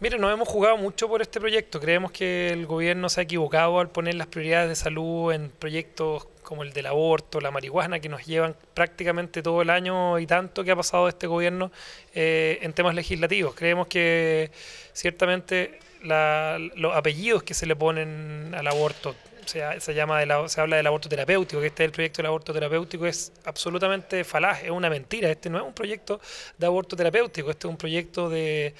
Mire, nos hemos jugado mucho por este proyecto. Creemos que el gobierno se ha equivocado al poner las prioridades de salud en proyectos como el del aborto, la marihuana, que nos llevan prácticamente todo el año y tanto que ha pasado este gobierno eh, en temas legislativos. Creemos que ciertamente los apellidos que se le ponen al aborto, se, se se habla del aborto terapéutico, que este el proyecto del aborto terapéutico, es absolutamente falaz, es una mentira. Este no es un proyecto de aborto terapéutico, este es un proyecto de,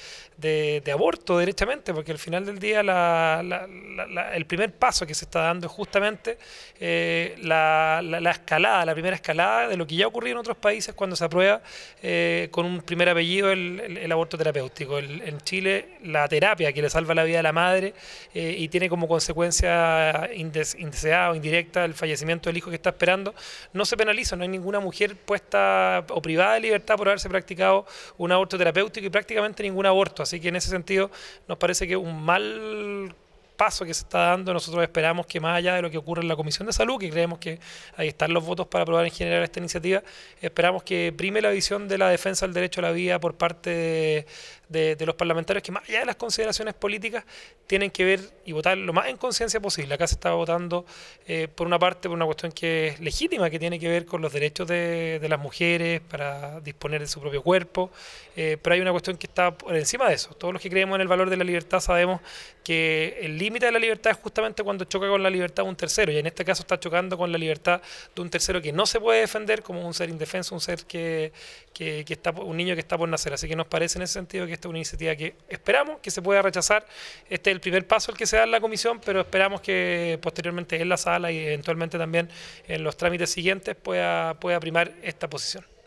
aborto, directamente porque al final del día el primer paso que se está dando es justamente eh, la, escalada, la primera escalada de lo que ya ocurrió en otros países cuando se aprueba eh, con un primer apellido el, aborto terapéutico. en Chile, la terapia que le salva la vida a la madre eh, y tiene como consecuencia indeseada o indirecta, el fallecimiento del hijo que está esperando, no se penaliza, no hay ninguna mujer puesta o privada de libertad por haberse practicado un aborto terapéutico y prácticamente ningún aborto. Así que en ese sentido nos parece que un mal paso que se está dando, nosotros esperamos que más allá de lo que ocurre en la Comisión de Salud, que creemos que ahí están los votos para aprobar en general esta iniciativa, esperamos que prime la visión de la defensa del derecho a la vida por parte de, los parlamentarios, que más allá de las consideraciones políticas, tienen que ver y votar lo más en conciencia posible. Acá se está votando, eh, por una parte, por una cuestión que es legítima, que tiene que ver con los derechos de, las mujeres para disponer de su propio cuerpo, eh, pero hay una cuestión que está por encima de eso. Todos los que creemos en el valor de la libertad sabemos que el libre límite de la libertad es justamente cuando choca con la libertad de un tercero, y en este caso está chocando con la libertad de un tercero que no se puede defender como un ser indefenso, un ser que, que, está, un niño que está por nacer. Así que nos parece en ese sentido que esta es una iniciativa que esperamos que se pueda rechazar. Este es el primer paso el que se da en la comisión, pero esperamos que posteriormente en la sala y eventualmente también en los trámites siguientes pueda, pueda primar esta posición.